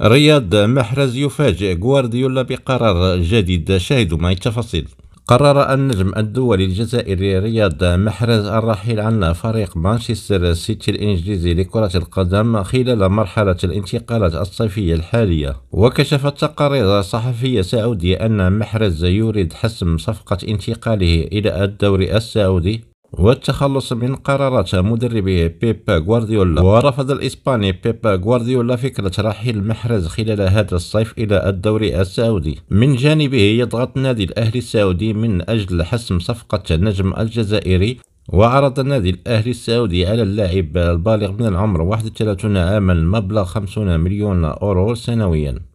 رياض محرز يفاجئ غوارديولا بقرار جديد شاهدوا معي التفاصيل قرر النجم الدولي الجزائري رياض محرز الرحيل عن فريق مانشستر سيتي الإنجليزي لكرة القدم خلال مرحلة الانتقالات الصيفية الحالية وكشفت تقارير صحفية سعودية أن محرز يريد حسم صفقة انتقاله إلى الدوري السعودي والتخلص من قرارات مدربه بيبا غوارديولا ورفض الإسباني بيبا غوارديولا فكرة رحيل محرز خلال هذا الصيف إلى الدوري السعودي من جانبه يضغط نادي الأهلي السعودي من أجل حسم صفقة النجم الجزائري وعرض النادي الأهلي السعودي على اللاعب البالغ من العمر 31 عاما مبلغ 50 مليون أورو سنويا